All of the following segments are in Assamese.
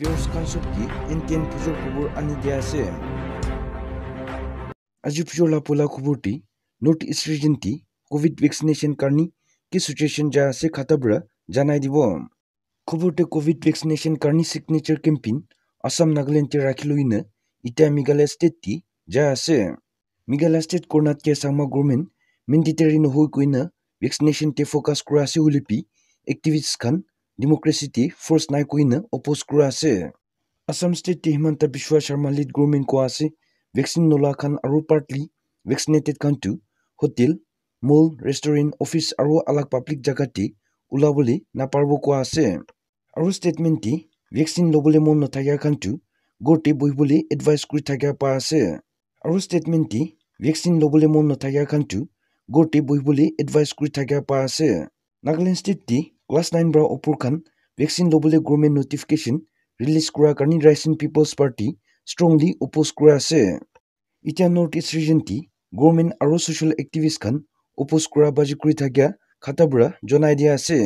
ꯚ꯭ꯌꯨꯁ ꯀꯟꯁꯨꯞꯀꯤ ꯏꯟꯀꯦꯟ ꯄꯨꯖꯣ ꯀꯨꯕꯨꯔ ꯑꯅꯤ ꯗꯤꯌꯥꯁꯦ अजु पिछोला पोला खुबुरटी नोट इस रीजन टी कोविड वैक्सीनेशन करनी की सिचुएशन जा से खतबरा जानाई दिबो खुबुरटे कोविड वैक्सीनेशन करनी सिग्नेचर कैंपेन असम नागालैंड ते राखिलो इन इटा मेघालय स्टेट टी जा से Meghalaya state Conrad K Sangma government mandatory न होई कोइन वैक्सीनेशन ते फोकस करा से हुलिपी एक्टिविस्ट ডেমক্ৰেচিটি ফৰ্চ নাই কৈনে অপ'জ কৰা আছে আসাম ষ্টেট হিমন্ত বিশ্ব শৰ্মা লিড গ্ৰমিন কোৱা আছে ভেকচিন নোলা খান আৰু পাৰ্টলি ভেকচিনেটেড খানটো হোটেল মল ৰেষ্টুৰেণ্ট অফিচ আৰু আলাক পাব্লিক জেগাতে ওলাবলৈ নাপাৰিব কোৱা আছে আৰু ষ্টেটমেণ্টটি ভেকচিন ল'বলৈ মন নাথাকিয়া খানটো গোটেই বুলি এডভাইচ কৰি থাকিব পা আছে আৰু ষ্টেটমেণ্টটি ভেকচিন ল'বলৈ মন নাথাকিয়া খানটো গোটেই বুলি এডভাইচ কৰি থাকিব পৰা আছে নাগালেণ্ড ষ্টেটটি ক্লাছ নাইন বা অপুৰ খান ভেকচিন ল'বলৈ গভৰ্ণমেণ্ট ন'টিফিকেশ্যন ৰিলিজ কৰা কাৰ্ণি ৰাইচিন পিপলছ পাৰ্টী ষ্ট্ৰংলি অপ'জ কৰা আছে এতিয়া নৰ্থ ইষ্ট ৰিজেণ্টি গভৰ্ণমেণ্ট আৰু ছ'চিয়েল এক্টিভিষ্ট খান অপ'জ কৰা বাজি কৰি থকা খাটাবোৰা জনাই দিয়া আছে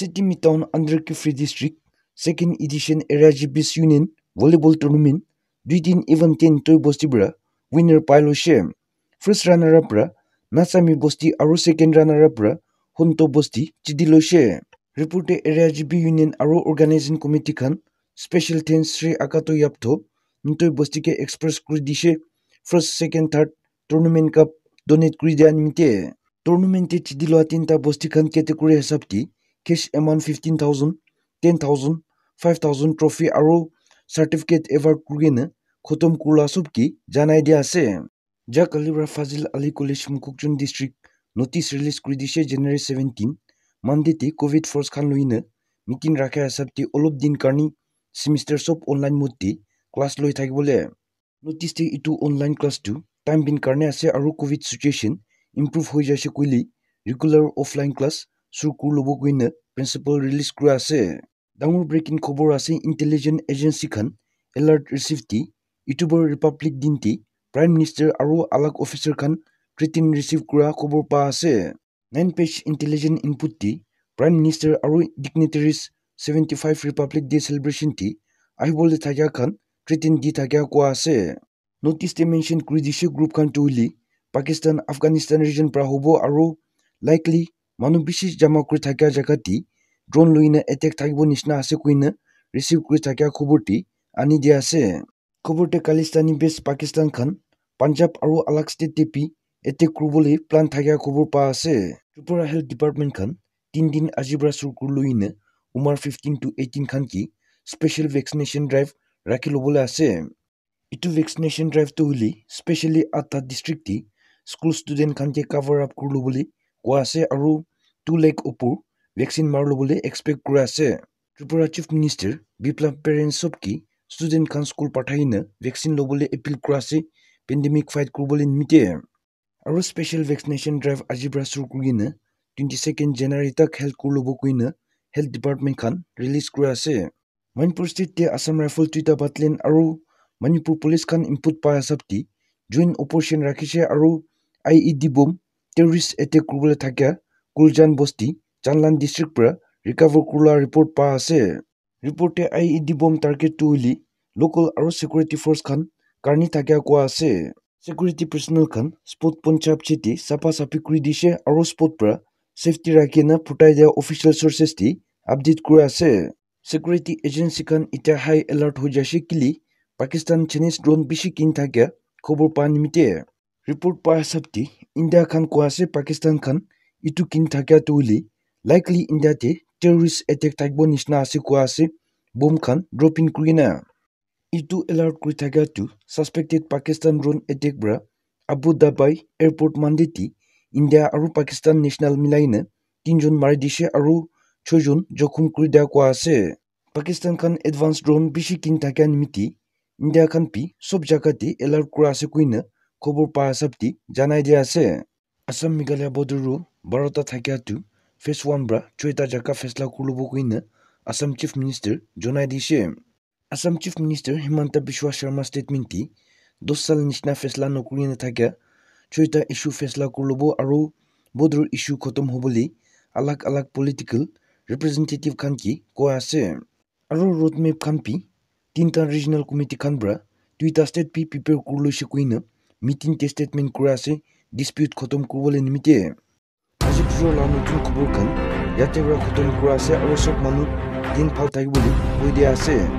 চিটি মিটাউন under Kiphire district second edition area জি বিছ ইউনিয়ন ভলীবল টুৰ্ণামেণ্ট দুই তিন ইভেন টেন টৈ বস্তিবোৰা উইনাৰ পাই লৈছে ফাৰ্ষ্ট ৰাণাৰ পৰা নাচামী বস্তি আৰু ছেকেণ্ড ৰাণাৰ পৰা honto bosti chidilo she repute area gb union aro organizing committee khan special ten sri akato yaptho ntoi bosti ke express kuri dishe first second third tournament cup donate kuri dia tournament te chidilo atinta bosti khan category hisab ti cash amount 15000 10000 5000 trophy aro certificate ever kurgena khotom kurla sub ki janai dia ase jakalibra fazil ali college mukukchun district notice release কৰি দিছে জানুৱাৰী ছেভেণ্টিন মানডেতে কোভিড ফৰ্চ খান লৈ মিটিং ৰাখে হিচাপে অলপ দিন কাৰণে ছেমিষ্টাৰ চব অনলাইন মুডতে ক্লাছ লৈ থাকিবলৈ নটিচটো ইটো অনলাইন ক্লাছটো টাইম বিন কাৰণে আছে আৰু কোভিড ছিটুৱেশ্যন ইম্প্ৰুভ হৈ যাইছে কৈলি ৰেগুলাৰ অফলাইন ক্লাছ চুৰ কুৰ ল'ব গৈ ন প্ৰিন্সিপাল ৰিলিজ কৰা আছে ডাঙৰ ব্ৰেকিং খবৰ আছে ইণ্টেলিজেণ্ট এজেঞ্চিখন এলাৰ্ট ৰিচিভ দি ইউটিউবৰ ৰিপাব্লিক দিনটি প্ৰাইম মিনিষ্টাৰ আৰু আলাগ অফিচাৰ খান ক্ৰিটিন ৰিচিভ কৰা খবৰ পোৱা আছে নাইন পেজ ইণ্টেলিজেণ্ট ইনপুটটি প্ৰাইম মিনিষ্টাৰ আৰু dignitaries seventy five republic day চেলিব্ৰেশ্যনটি আহিবলৈ থাকে খান ক্ৰিটিন দি থাকে কোৱা আছে নটিছটে মেনশ্যন কৰি দিছে গ্ৰুপ খান টুলি পাকিস্তান আফগানিস্তান ৰিজন পৰা হ'ব আৰু লাইকলি মানুহ বেছি জমা কৰি থাকে জেগাটি ড্ৰোন লৈ এটেক থাকিব নিচিনা আছে কুইনে ৰিচিভ কৰি থাকে খবৰটি আনি দিয়া আছে খবৰটি কালিস্তানী বেষ্ট পাকিস্তানখন পাঞ্জাৱ আৰু আলাক ষ্টেট টিপি এটেক কৰো বুলি প্লান থাকে খবৰ পোৱা আছে ত্ৰিপুৰা হেল্থ ডিপাৰ্টমেণ্টখন তিনিদিন আজিৰ পৰা চুৰ কৰিলৈনে উমাৰ ফিফটিন টু এইটিন খান কি স্পেচিয়েল ভেকচিনেশ্যন ড্ৰাইভ ৰাখি ল'বলৈ আছে এইটো ভেকচিনেশ্যন ড্ৰাইভটো হ'লে স্পেচিয়েলি আঠটা ডিষ্ট্ৰিক্টে স্কুল ষ্টুডেণ্ট খানকে কাভাৰ আপ কৰিলোঁ বুলি কোৱা আছে আৰু টু লেক ওপৰ ভেকচিন মাৰ ল'বলৈ এক্সপেক্ট কৰা আছে ত্ৰিপুৰা চিফ মিনিষ্টাৰ বিপ্লৱ পেৰেণ্টছক কি ষ্টুডেণ্ট খান স্কুল পঠাইনে ভেকচিন ল'বলৈ এপিল কৰা আছে পেণ্ডেমিক ফাইট কৰিবলৈ নিমিতে আৰু স্পেচিয়েল ভেক্সিনেশ্যন ড্ৰাইভ আজিৰ পৰা চুৰ কৰি কিনে টুৱেণ্টি ছেকেণ্ড জানুৱাৰী তাক হেল্থ কৰ ল'ব কৈনে হেল্থ ডিপাৰ্টমেণ্টখন ৰিলিজ কৰি আছে মণিপুৰ ষ্টেটে আছাম ৰাইফল টুইটাৰ বাটলেন আৰু মণিপুৰ পুলিচখন ইনপুট পাই হিচাপটি জইন অপাৰেশ্যন ৰাখিছে আৰু I E D bomb terrorist attack কৰিবলৈ থাকে কুলজান বস্তি জানলান ডিষ্ট্ৰিক্ট পৰা ৰিকভাৰ কৰোৱা ৰিপৰ্ট পোৱা আছে ৰিপৰ্টে আই ই ডি বোম টাৰ্গেটটো উলি লোকেল আৰু ছিকিউৰিটি ফৰ্চখন কাৰ্ণি থাকে কোৱা আছে security personnel khan spot punchap chiti sapa sapi kuri dishe aro spot pra safety rakhina putai dia official sources ti update kura ase security agency khan ita high alert ho jashi kili pakistan chinese drone bishi kin thakya khobor pa nimite report pa sapti india khan ko ase pakistan khan itu kin thakya tuli likely india te terrorist attack thakbo nishna ase ko ase bomb khan dropping kurina ইটো এলাৰ্ট কৰি থকাটো ছাছপেক্টেড পাকিস্তান ড্ৰোন এটেক বা আবু দাবাই এয়াৰপৰ্ট মাণ্ডিটি ইণ্ডিয়া আৰু পাকিস্তান নেশ্যনেল নে তিনিজন মাৰি দিছে আৰু ছয়জন জখম কৰি দিয়া কোৱা আছে পাকিস্তানখন এডভান্স ড্ৰোন বেছি কিনি থকা নিমিতি ইণ্ডিয়াখন পি চব জেগাতে এলাৰ্ট কৰা আছে কৈনে খবৰ পোৱা হিচাপটি জনাই দিয়া আছে আছাম মেঘালয় বদৰো বাৰটা থাকিয়াটো ফেজ ওৱান পৰা ছয়টা জেগা ফেচলা কৰ ল'ব কৈনে আছাম চিফ মিনিষ্টাৰ জনাই দিছে আছাম চীফ মিনিষ্টাৰ হিমন্ত বিশ্ব শৰ্মা ষ্টেটমেণ্টটি দহ চাল নিচিনা ফেচলা নকৰি নাথাকে ছয়টা ইছ্যু ফেচলা কৰিলব আৰু বদৰ ইছ্যু খতম হ'ব বুলি আলাগ আলাগ পলিটিকেল ৰিপ্ৰেজেণ্টেটিভ খান কি কোৱা আছে আৰু ৰোডমেপ খান পি তিনিটা ৰিজনেল কমিটি খান পৰা দুইটা ষ্টেট পি প্ৰিপেয়াৰ কৰি লৈছে কুইনে মিটিংতে ষ্টেটমেণ্ট কৰা আছে ডিছপিউট খতম কৰিবলৈ নিমিত্তে আজি দুজনৰ নতুন খবৰ খান ইয়াতে খতম কৰা আছে আৰু চব মানুহ দিন ভাল থাকিবলৈ কৈ দিয়া আছে